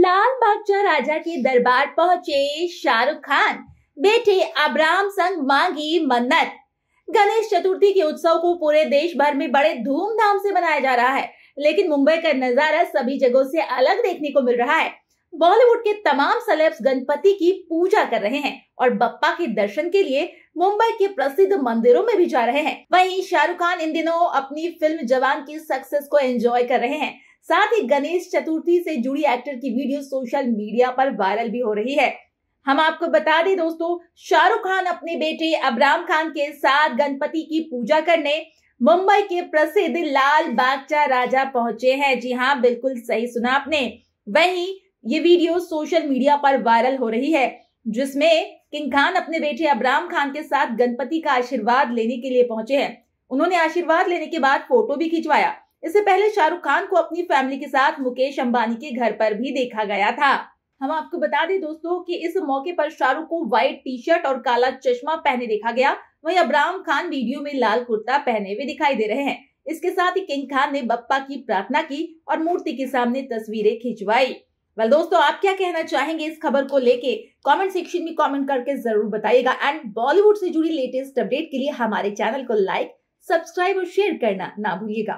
लाल बादशाह राजा के दरबार पहुंचे शाहरुख खान बेटे अब्राम संग मांगी मन्नत गणेश चतुर्थी के उत्सव को पूरे देश भर में बड़े धूमधाम से मनाया जा रहा है लेकिन मुंबई का नजारा सभी जगहों से अलग देखने को मिल रहा है बॉलीवुड के तमाम सेलेब्स गणपति की पूजा कर रहे हैं और बप्पा के दर्शन के लिए मुंबई के प्रसिद्ध मंदिरों में भी जा रहे हैं वहीं शाहरुख खान इन दिनों अपनी फिल्म जवान की सक्सेस को एंजॉय कर रहे हैं साथ ही गणेश चतुर्थी से जुड़ी एक्टर की वीडियो सोशल मीडिया पर वायरल भी हो रही है हम आपको बता दें दोस्तों शाहरुख खान अपने बेटे अबराम खान के साथ गणपति की पूजा करने मुंबई के प्रसिद्ध लाल बागचा राजा पहुंचे हैं जी हाँ बिल्कुल सही सुना आपने वहीं ये वीडियो सोशल मीडिया पर वायरल हो रही है जिसमें किंग खान अपने बेटे अब्राम खान के साथ गणपति का आशीर्वाद लेने के लिए पहुंचे हैं उन्होंने आशीर्वाद लेने के बाद फोटो भी खिंचवाया इससे पहले शाहरुख खान को अपनी फैमिली के साथ मुकेश अंबानी के घर पर भी देखा गया था हम आपको बता दें दोस्तों कि इस मौके पर शाहरुख को व्हाइट टी शर्ट और काला चश्मा पहने देखा गया वहीं अब्राम खान वीडियो में लाल कुर्ता पहने हुए दिखाई दे रहे हैं इसके साथ ही किंग खान ने बप्पा की प्रार्थना की और मूर्ति के सामने तस्वीरें खिंचवाई वेल दोस्तों आप क्या कहना चाहेंगे इस खबर को लेके कमेंट सेक्शन में कमेंट करके जरूर बताइएगा एंड बॉलीवुड से जुड़ी लेटेस्ट अपडेट के लिए हमारे चैनल को लाइक सब्सक्राइब और शेयर करना ना भूलिएगा